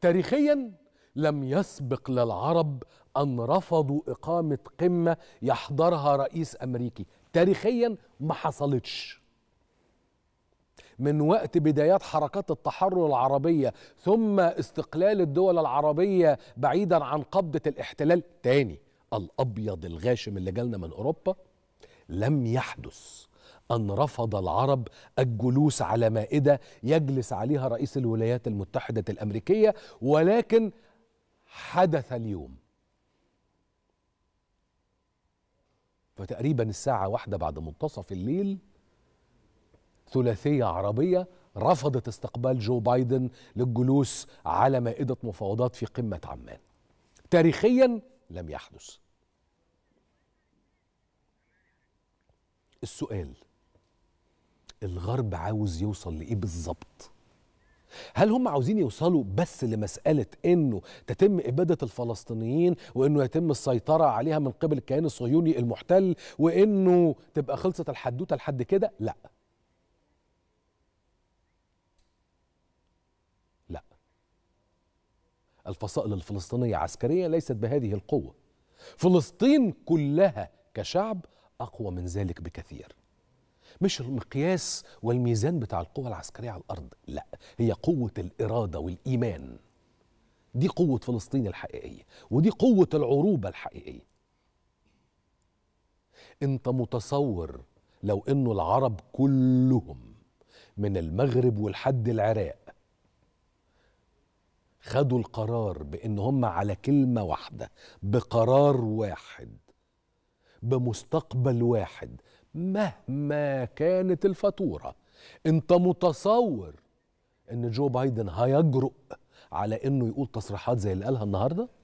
تاريخيا لم يسبق للعرب ان رفضوا اقامه قمه يحضرها رئيس امريكي تاريخيا ما حصلتش من وقت بدايات حركات التحرر العربيه ثم استقلال الدول العربيه بعيدا عن قبضه الاحتلال تاني الابيض الغاشم اللي جالنا من اوروبا لم يحدث أن رفض العرب الجلوس على مائدة يجلس عليها رئيس الولايات المتحدة الأمريكية ولكن حدث اليوم فتقريبا الساعة واحدة بعد منتصف الليل ثلاثية عربية رفضت استقبال جو بايدن للجلوس على مائدة مفاوضات في قمة عمان تاريخيا لم يحدث السؤال الغرب عاوز يوصل لايه بالظبط هل هم عاوزين يوصلوا بس لمسألة أنه تتم إبادة الفلسطينيين وأنه يتم السيطرة عليها من قبل الكيان الصهيوني المحتل وأنه تبقى خلصت الحدوتة لحد كده؟ لا لا الفصائل الفلسطينية عسكرية ليست بهذه القوة فلسطين كلها كشعب أقوى من ذلك بكثير مش المقياس والميزان بتاع القوة العسكرية على الأرض لا هي قوة الإرادة والإيمان دي قوة فلسطين الحقيقية ودي قوة العروبة الحقيقية انت متصور لو انه العرب كلهم من المغرب والحد العراق خدوا القرار بان هم على كلمه واحده بقرار واحد بمستقبل واحد مهما كانت الفاتوره انت متصور ان جو بايدن هيجرؤ على انه يقول تصريحات زي اللي قالها النهارده